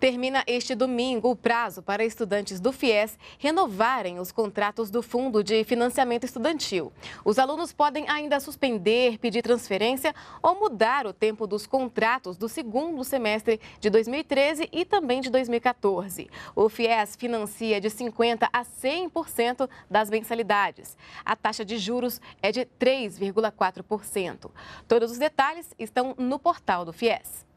Termina este domingo o prazo para estudantes do FIES renovarem os contratos do Fundo de Financiamento Estudantil. Os alunos podem ainda suspender, pedir transferência ou mudar o tempo dos contratos do segundo semestre de 2013 e também de 2014. O FIES financia de 50% a 100% das mensalidades. A taxa de juros é de 3,4%. Todos os detalhes estão no portal do FIES.